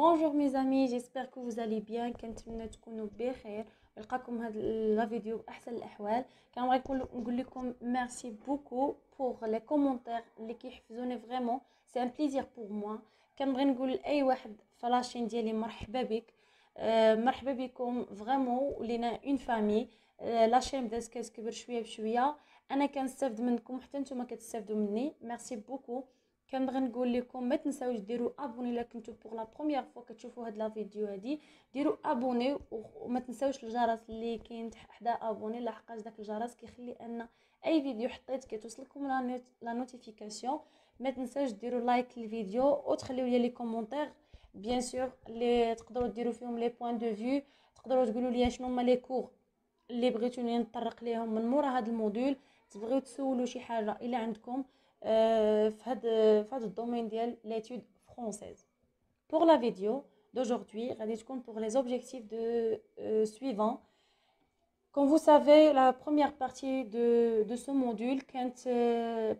بونجور مي زامي جيسبر كو vous allez bien كنتمنى تكونوا بخير نلقاكم هاد لا فيديو باحسن الاحوال كنبغي نقول لكم ميرسي بوكو بوغ لي كومونتير اللي كيحفزوني فريمون سي ان بليزير بوغ موا كنبغي نقول لاي واحد فلاشين ديالي مرحبا بك مرحبا بكم فريمون ولينا اون فامي لاشين بدات كتكبر شويه بشويه انا كنستافد منكم حتى نتوما كتستافدوا مني ميرسي بوكو كنبغي نقول لكم ما تنساوش ديروا ابوني الا كنتو بوغ لا بروميير فوا كتشوفوا هاد لا فيديو هادي ديروا ابوني وما تنساوش الجرس اللي كاين حدا ابوني لحقاش داك الجرس كيخلي ان اي فيديو حطيت كتوصلكم لا نوتيفيكاسيون ما تنساوش ديروا لايك للفيديو وتخليو لي لي كومونتير بيان سور لي تقدروا ديروا فيهم لي بوين دو فيو تقدروا تقولوا لي شنو هما لي كور اللي بغيتوني نطرق ليهم من مورا هاد الموديل تبغيو تسولوا شي حاجه الا عندكم في هذا في هذا الدومين ديال ليتود فرونسيز بور لا فيديو d'aujourd'hui غادي تكون pour les objectifs de euh, suivants Comme vous savez, la première partie de, de ce module كانت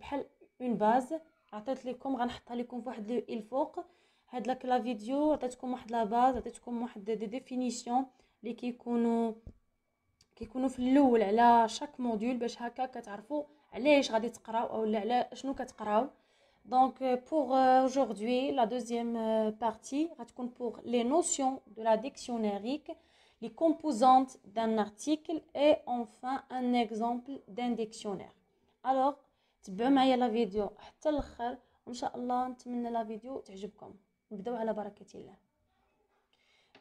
بحال une base عطيت لكم غنحطها لكم في واحد الفوق هاد لاك لا فيديو عطيتكم واحد لا باز عطيتكم واحد دي ديفينيسيون اللي كيكونوا كيكونوا في الاول على chaque module باش هكا كتعرفوا Alaych Donc euh, pour euh, aujourd'hui la deuxième euh, partie va pour les notions de la dictionnaire les composantes d'un article et enfin un exemple d'un dictionnaire Alors taba3u la vidéo la vidéo barakatillah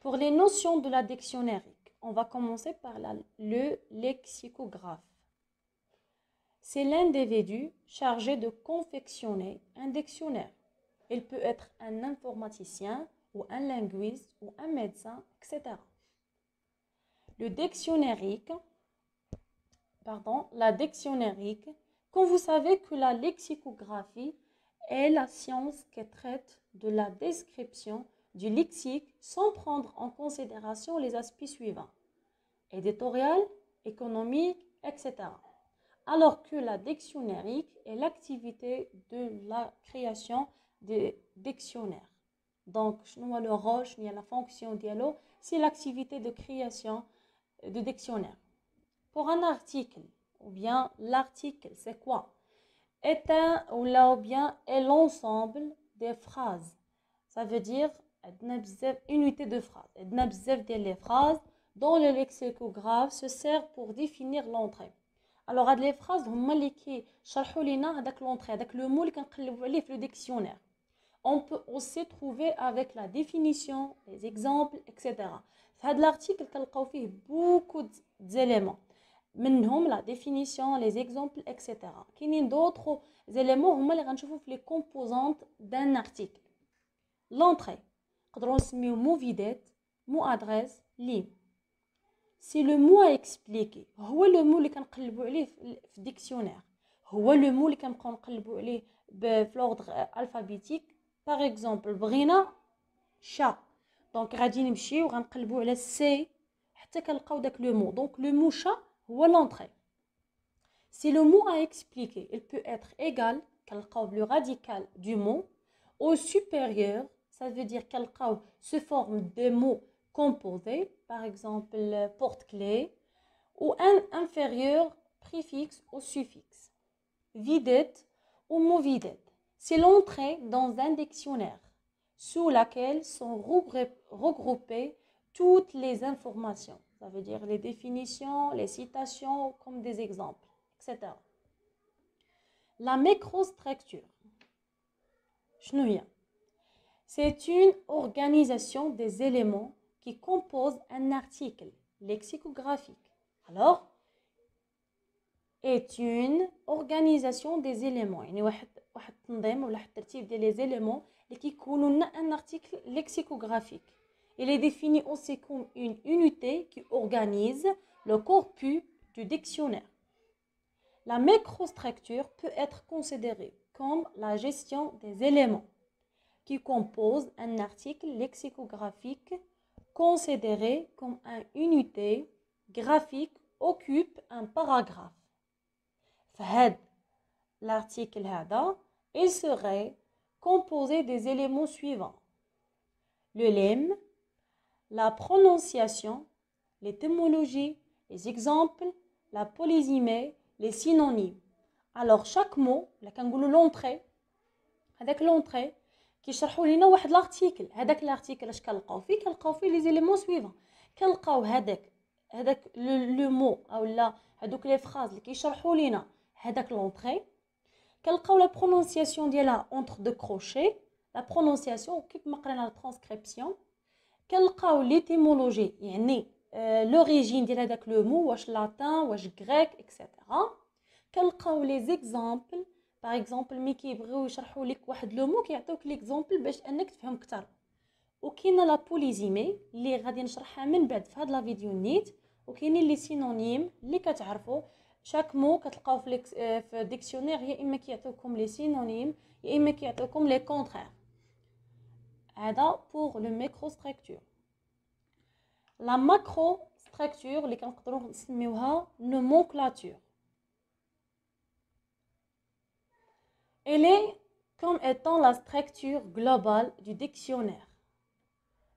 Pour les notions de la dictionnaire on va commencer par le lexicographe c'est l'individu chargé de confectionner un dictionnaire. Il peut être un informaticien ou un linguiste ou un médecin, etc. Le dictionnérique pardon, la dictionnaire, quand vous savez que la lexicographie est la science qui traite de la description du lexique sans prendre en considération les aspects suivants éditorial, économique, etc alors que la dictionnaire est l'activité de la création des dictionnaires. Donc, le roche, a la fonction dialogue, c'est l'activité de création de dictionnaire. Pour un article, ou bien l'article, c'est quoi Est un ou là bien est l'ensemble des phrases. Ça veut dire unité de phrases. les phrases dont le lexicographe se sert pour définir l'entrée. Alors, y a des phrases, qui m'avez dit que chaque fois que vous l'entrez, avec le le le dictionnaire, on peut aussi trouver avec la définition, les exemples, etc. C'est à de l'article qu'elle beaucoup d'éléments. Maintenant, la définition, les exemples, etc. Il y a d'autres éléments où vous m'avez les composantes d'un article. L'entrée. Quand on se met au mot vidette, mot adresse, سي لو مو اكسبليكي هو لو مو اللي كنقلبوا عليه في الديكسيونير هو لو مو اللي كنبقاو نقلبوا عليه بفلوغد الفابيتيك باغ اكزومبل بغينا شا دونك غادي نمشي وغنقلبوا على سي حتى كنلقاو داك لو مو دونك لو مو شا هو لونطري سي لو مو ا اكسبليكي il peut être égal كنلقاو لو راديكال دو مو او سوبيريور ça veut dire كنلقاو سو فورم دو مو composé, par exemple porte clé ou un inférieur préfixe ou suffixe, vidette ou mot vidette. C'est l'entrée dans un dictionnaire sous laquelle sont regroupées toutes les informations, ça veut dire les définitions, les citations comme des exemples, etc. La microstructure. C'est une organisation des éléments qui compose un article lexicographique. Alors, est une organisation des éléments. يعني واحد واحد التنظيم ولا واحد Il est défini aussi comme une unité qui organise le corpus du dictionnaire. La microstructure peut être considérée comme la gestion des éléments qui composent un article lexicographique considéré comme une unité graphique occupe un paragraphe. Fahed. l'article Hada, il serait composé des éléments suivants le lemme, la prononciation, l'étymologie, les exemples, la polysémie, les synonymes. Alors chaque mot, la l'entrée, avec l'entrée, كيشرحوا لينا واحد لارتيكل هذاك لارتيكل اش كنلقاو فيه كنلقاو فيه لي زيليمون سويفون كنلقاو هذاك هذاك لو مو اولا هذوك لي فراز اللي كيشرحوا لينا هذاك لونطري كنلقاو لا برونونسياسيون ديالها اونتر دو كروشي لا برونونسياسيون كيف ما قرينا ترانسكريبسيون كنلقاو ليتيمولوجي يعني لوريجين آه، ديال هذاك لو مو واش لاتان واش غريك اكسيتيرا كنلقاو لي زيكزامبل باغ اكزومبل مي كيبغيو يشرحوا لك واحد لو مو كيعطيوك ليكزومبل باش انك تفهم اكثر وكاينه لا بوليزيمي اللي غادي نشرحها من بعد في هاد لا فيديو نيت وكاينين لي سينونيم اللي كتعرفوا شاك مو كتلقاو في آه، في ديكسيونير يا اما كيعطيوكم لي سينونيم يا اما كيعطيوكم لي كونترير هذا بوغ لو ميكرو ستركتور لا ماكرو ستركتور اللي كنقدروا نسميوها نوموكلاتور Elle est comme étant la structure globale du dictionnaire.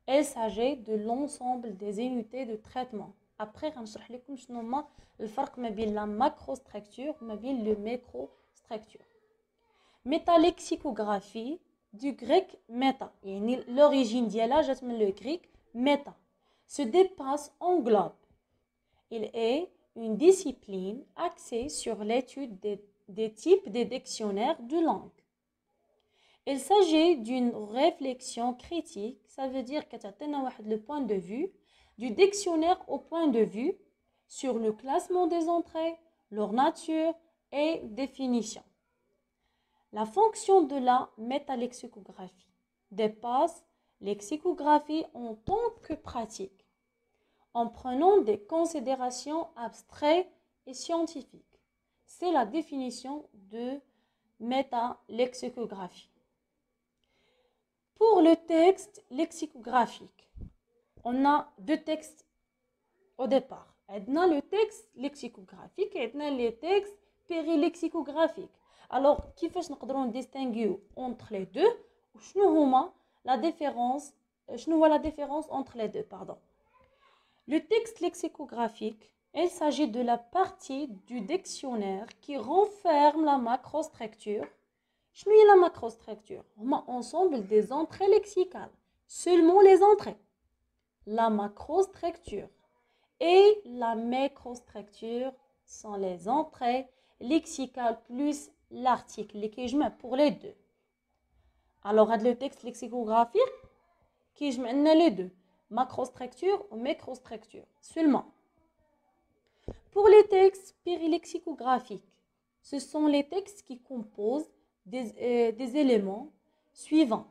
Elle s'agit de l'ensemble des unités de traitement. Après, je vais vous le la macrostructure et la microstructure. Métalexicographie du grec méta. L'origine de j'aime le grec méta. Se dépasse en globe. Il est une discipline axée sur l'étude des des types de dictionnaires de langue. Il s'agit d'une réflexion critique, ça veut dire que le point de vue du dictionnaire au point de vue sur le classement des entrées, leur nature et définition. La fonction de la métalexicographie dépasse lexicographie en tant que pratique, en prenant des considérations abstraites et scientifiques. C'est la définition de méta-lexicographie. Pour le texte lexicographique, on a deux textes au départ. On a le texte lexicographique et on a les textes périlexicographique. Alors, qui fait nous distinguer entre les deux Je la différence, la différence entre les deux, pardon. Le texte lexicographique, il s'agit de la partie du dictionnaire qui renferme la macrostructure. Je mets la macrostructure. On a ensemble des entrées lexicales. Seulement les entrées. La macrostructure et la microstructure sont les entrées lexicales plus l'article qui je mets pour les deux. Alors, le texte lexicographique qui je mets les deux. Macrostructure ou microstructure. Seulement. Pour les textes périlexicographiques, ce sont les textes qui composent des, euh, des éléments suivants.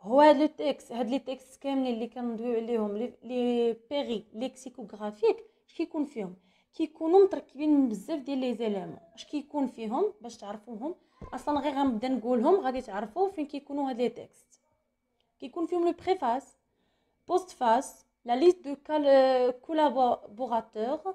هو لو تيكست هاد لي تيكست كاملين اللي كندويو عليهم لي بيري ليكسيكوغرافيك اش كيكون فيهم كيكونوا متركبين بزاف ديال لي زيليمون اش كيكون فيهم باش تعرفوهم اصلا غير غنبدا نقولهم غادي تعرفوا فين كيكونوا هاد لي تيكست كيكون فيهم لو بريفاس بوست فاس لا ليست دو كولابوراتور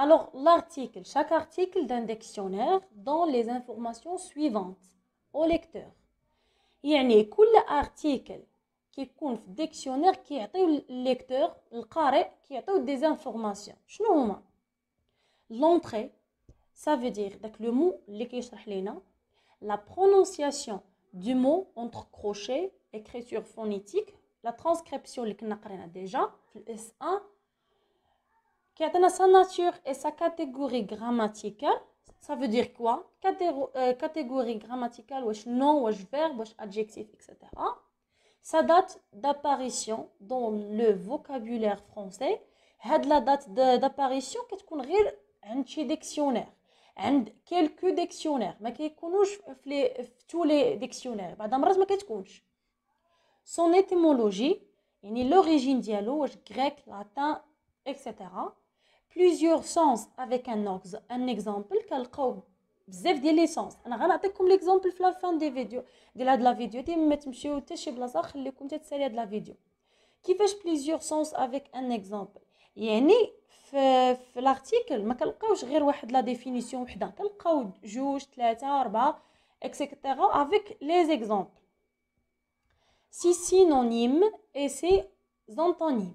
Alors, l'article, chaque article d'un dictionnaire donne les informations suivantes au lecteur. يعني كل article qui au qui lecteur lecteur le qui qui est شنو هما L'entrée, ça veut dire le mot mot, la prononciation du mot entre crochets écriture phonétique la transcription déjà كنا déjà ديجا s 1 qui a sa nature et sa catégorie grammaticale. Ça veut dire quoi euh, Catégorie grammaticale, wesh nom, wesh verbe, wesh adjectif, etc. Sa date d'apparition dans le vocabulaire français, est la date d'apparition qui est un dictionnaire. عند كيلكو ديكسيونير ما كيكونوش في, لي في tous les dictionnaires. بعض المرات ما كتكونش سون ايتيمولوجي يعني لوريجين ديالو واش غريك لاتان اكسيتيرا Plusieurs sens avec un ox. Un exemple, quelqu'un Vous avez des sens. On l'exemple à la fin de la vidéo. de la vidéo. Qui fait plusieurs sens avec un exemple. Il y l'article, je la définition 3, 4, etc. Avec les exemples. Si synonyme et c'est antonyme.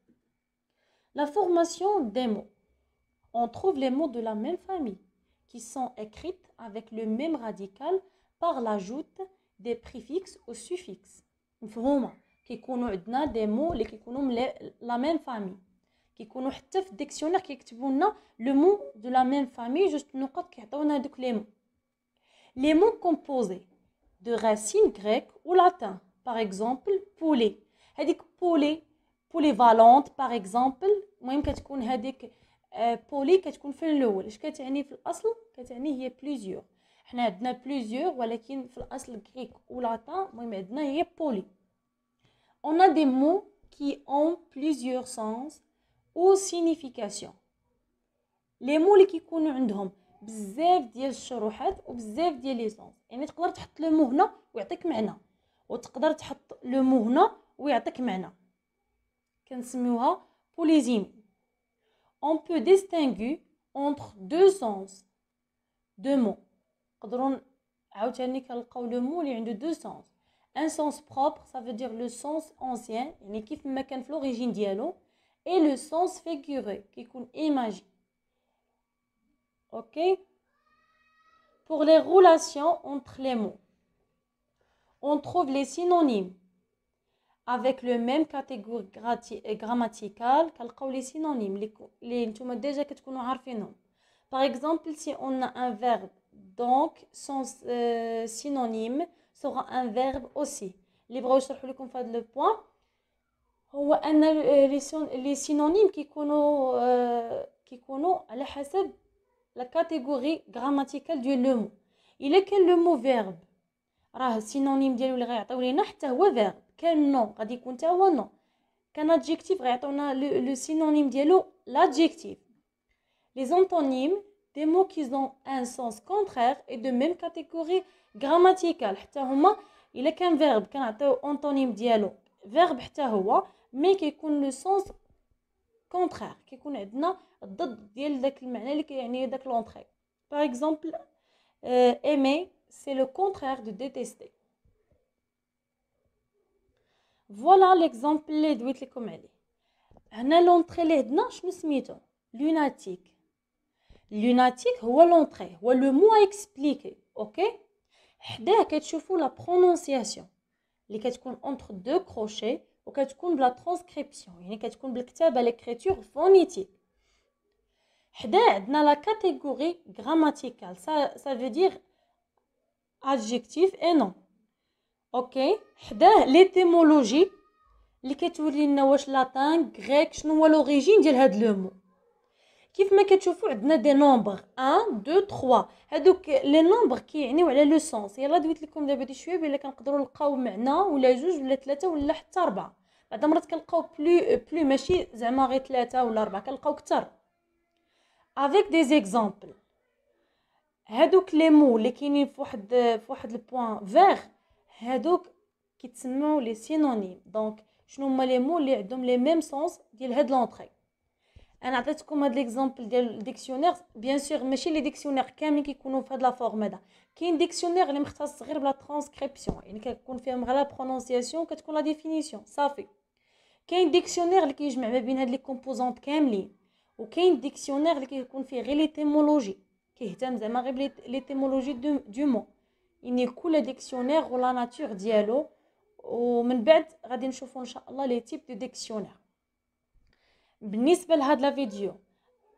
La formation des mots. On trouve les mots de la même famille qui sont écrites avec le même radical par l'ajout des préfixes au suffixe. forme qui connaît des mots qui connaissent la même famille. Qui connaissent le dictionnaire qui le mot de la même famille, juste nous les mots. Les mots composés de racines grecques ou latins, par exemple poulet. poulet, بوليفالونت باغ اكزومبل المهم كتكون هذيك بولي آه، كتكون في الاول اش كتعني في الاصل كتعني هي بليزيور حنا عندنا بليزيور ولكن في الاصل غريك لاتان المهم عندنا هي بولي اون ا دي مو كي اون plusieurs سونس او سينيفيكاسيون لي مو اللي كيكونوا عندهم بزاف ديال الشروحات وبزاف ديال لي سونس يعني تقدر تحط لو مو هنا ويعطيك معنى وتقدر تحط لو مو هنا ويعطيك معنى les On peut distinguer entre deux sens de mots. le de deux Un sens propre, ça veut dire le sens ancien, et le sens figuré, qui est imagé. Ok. Pour les relations entre les mots, on trouve les synonymes avec le même catégorie euh, grammaticale qu'au les synonymes les nous sommes déjà que par exemple si on a un verbe donc son euh, synonyme sera un verbe aussi les bras sur le le point ou euh, les synonymes qui connaissent qui à la la catégorie grammaticale du mot il est quel le mot verbe synonyme dialogue ou les nahta ou verbe quel nom Quel adjectif On a le synonyme dialogue, l'adjectif. Les antonymes, des mots qui ont un sens contraire et de même catégorie grammaticale. Il est qu'un verbe, qu'un antonyme dialogue. verbe mais qui a le sens contraire. Par exemple, euh, aimer, c'est le contraire de détester. Voilà l'exemple de les comédie. On a l'entrée, les, non je me suis lunatique, lunatique où l'entrée, l'entrée le mot expliqué, ok? dès à expliquer. que tu la prononciation, les que entre deux crochets, auquel tu compte la transcription, et les que l'écriture, phonétique. Héder dans la catégorie grammaticale, ça ça veut dire adjectif et non. اوكي حداه ليتيمولوجي اللي كتولي لنا واش لاتان غريك شنو هو لوريجين ديال هاد لو مو كيف ما كتشوفوا عندنا دي نومبر 1 2 3 هادوك لي نومبر كيعنيو على لو سونس يلا دويت لكم دابا دي شويه بلا كنقدروا نلقاو معنى ولا جوج ولا ثلاثه ولا حتى اربعه بعد مرات كنلقاو بلو بلو ماشي زعما غير ثلاثه ولا اربعه كنلقاو كثر افيك دي زيكزامبل هادوك لي مو اللي كاينين فواحد فواحد البوان فيغ donc, les synonymes. Donc, nous mettons les mots dans le même sens que l'entrée. entre eux. En attaquant comme l'exemple des dictionnaire bien sûr, mais chez les dictionnaires qui nous fait de la forme un dictionnaire qui ne fasse la transcription et la prononciation que la définition. Ça fait a un dictionnaire qui ne met bien les composantes il ou a un dictionnaire qui confirme les Il qui examinera les étymologie du mot. يعني كل ديكسيونير ولا ناتور ديالو ومن بعد غادي نشوفوا ان شاء الله لي تيب دو ديكسيونير بالنسبه لهاد لا فيديو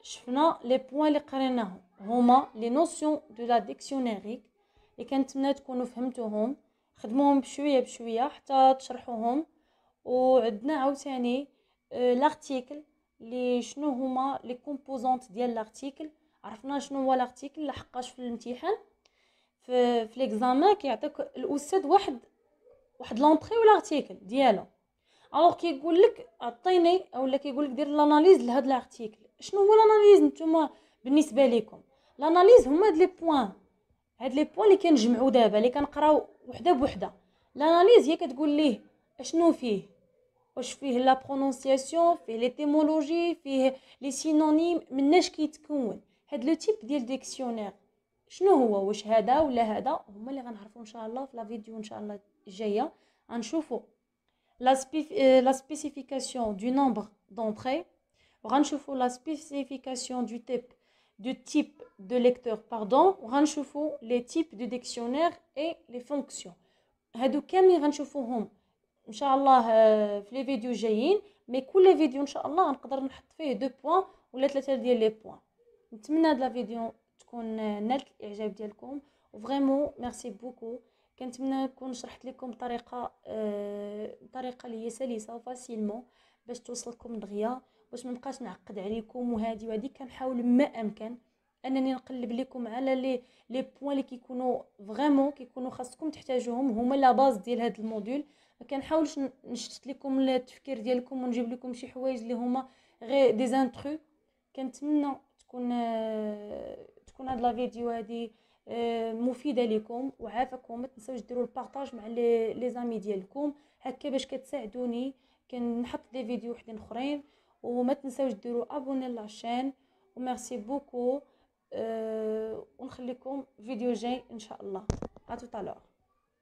شفنا لي بوين اللي قريناهم هما لي نوسيون دو لا ديكسيونيريك اللي كنتمنى تكونوا فهمتوهم خدموهم بشويه بشويه حتى تشرحوهم وعندنا عاوتاني آه, لارتيكل لي شنو هما لي كومبوزونط ديال لارتيكل عرفنا شنو هو لارتيكل لحقاش في الامتحان في في ليكزامان كيعطيك الاستاذ واحد واحد لونطري ولا ارتيكل ديالو الوغ كيقول لك عطيني اولا كيقول لك دير لاناليز لهاد الارتيكل شنو هو لاناليز نتوما بالنسبه ليكم لاناليز هما هاد لي بوين هاد لي بوين اللي كنجمعو دابا اللي كنقراو وحده بوحده لاناليز هي كتقول ليه اشنو فيه واش فيه لا برونونسياسيون فيه لي فيه لي سينونيم مناش كيتكون هاد لو تيب ديال ديكسيونير شنو هو واش هذا ولا هذا هما اللي غنعرفوا ان شاء الله في لا فيديو ان شاء الله الجايه غنشوفوا لا سبيسيفيكاسيون دو نومبر دونتري وغنشوفوا لا سبيسيفيكاسيون دو تيب دو تيب دو ليكتور باردون وغنشوفوا لي تيب دو ديكسيونير اي لي فونكسيون هادو كاملين غنشوفوهم ان شاء الله آه، في لي فيديو جايين مي كل فيديو ان شاء الله غنقدر نحط فيه دو بوين ولا ثلاثه ديال لي بوين نتمنى هاد لا فيديو تكون نالت الاعجاب ديالكم وفريمون ميرسي بوكو كنتمنى نكون شرحت لكم طريقه أه طريقه اللي هي سلسه وفاسيلمون باش توصلكم دغيا باش ما نبقاش نعقد عليكم وهادي وهادي كنحاول ما امكن انني نقلب لكم على لي لي بوين اللي كيكونوا فريمون كيكونوا خاصكم تحتاجوهم هما لا باز ديال هاد الموديول ما كنحاولش نشتت لكم التفكير ديالكم ونجيب لكم شي حوايج اللي هما غير دي زانترو كنتمنى تكون أه تكون هاد لا فيديو هادي آه، مفيده لكم وعافاكم ما تنساوش ديروا البارطاج مع لي زامي ديالكم هكا باش كتساعدوني كنحط دي فيديو وحدين اخرين وما تنساوش ديروا ابوني لاشين وميرسي بوكو أه ونخليكم فيديو جاي ان شاء الله ا توتالور